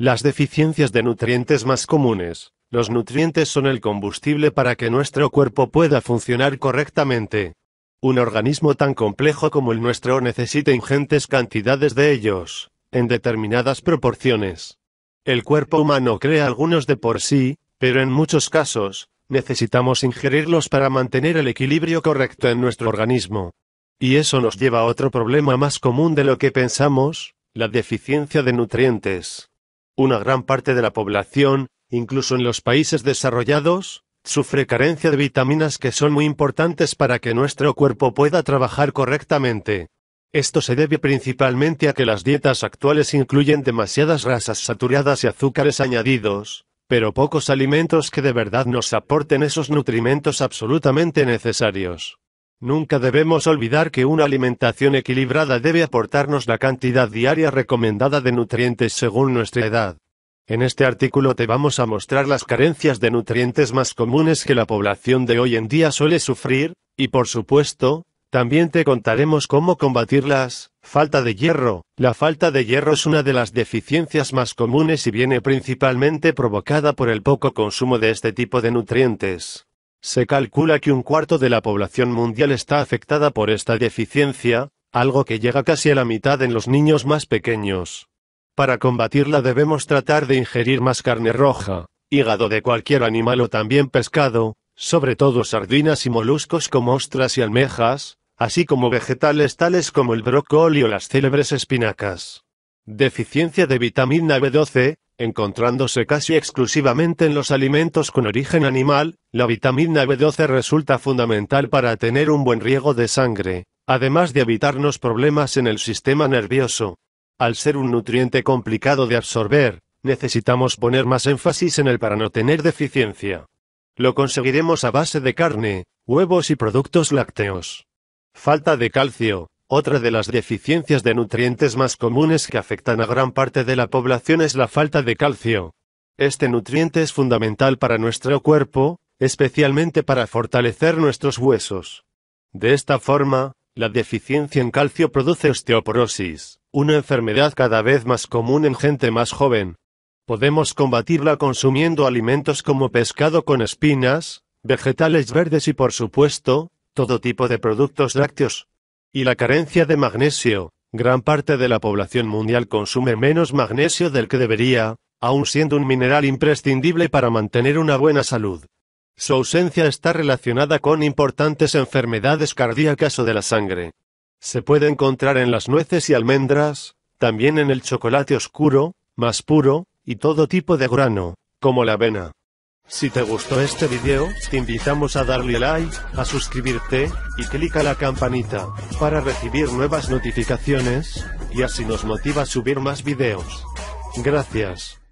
Las deficiencias de nutrientes más comunes. Los nutrientes son el combustible para que nuestro cuerpo pueda funcionar correctamente. Un organismo tan complejo como el nuestro necesita ingentes cantidades de ellos, en determinadas proporciones. El cuerpo humano crea algunos de por sí, pero en muchos casos, necesitamos ingerirlos para mantener el equilibrio correcto en nuestro organismo. Y eso nos lleva a otro problema más común de lo que pensamos, la deficiencia de nutrientes. Una gran parte de la población, incluso en los países desarrollados, sufre carencia de vitaminas que son muy importantes para que nuestro cuerpo pueda trabajar correctamente. Esto se debe principalmente a que las dietas actuales incluyen demasiadas grasas saturadas y azúcares añadidos, pero pocos alimentos que de verdad nos aporten esos nutrimentos absolutamente necesarios. Nunca debemos olvidar que una alimentación equilibrada debe aportarnos la cantidad diaria recomendada de nutrientes según nuestra edad. En este artículo te vamos a mostrar las carencias de nutrientes más comunes que la población de hoy en día suele sufrir, y por supuesto, también te contaremos cómo combatirlas. Falta de hierro. La falta de hierro es una de las deficiencias más comunes y viene principalmente provocada por el poco consumo de este tipo de nutrientes. Se calcula que un cuarto de la población mundial está afectada por esta deficiencia, algo que llega casi a la mitad en los niños más pequeños. Para combatirla debemos tratar de ingerir más carne roja, hígado de cualquier animal o también pescado, sobre todo sardinas y moluscos como ostras y almejas, así como vegetales tales como el brócoli o las célebres espinacas. Deficiencia de vitamina B12, Encontrándose casi exclusivamente en los alimentos con origen animal, la vitamina B12 resulta fundamental para tener un buen riego de sangre, además de evitarnos problemas en el sistema nervioso. Al ser un nutriente complicado de absorber, necesitamos poner más énfasis en él para no tener deficiencia. Lo conseguiremos a base de carne, huevos y productos lácteos. Falta de calcio, otra de las deficiencias de nutrientes más comunes que afectan a gran parte de la población es la falta de calcio. Este nutriente es fundamental para nuestro cuerpo, especialmente para fortalecer nuestros huesos. De esta forma, la deficiencia en calcio produce osteoporosis, una enfermedad cada vez más común en gente más joven. Podemos combatirla consumiendo alimentos como pescado con espinas, vegetales verdes y por supuesto, todo tipo de productos lácteos, y la carencia de magnesio. Gran parte de la población mundial consume menos magnesio del que debería, aun siendo un mineral imprescindible para mantener una buena salud. Su ausencia está relacionada con importantes enfermedades cardíacas o de la sangre. Se puede encontrar en las nueces y almendras, también en el chocolate oscuro, más puro, y todo tipo de grano, como la avena. Si te gustó este video, te invitamos a darle like, a suscribirte, y a la campanita, para recibir nuevas notificaciones, y así nos motiva a subir más videos. Gracias.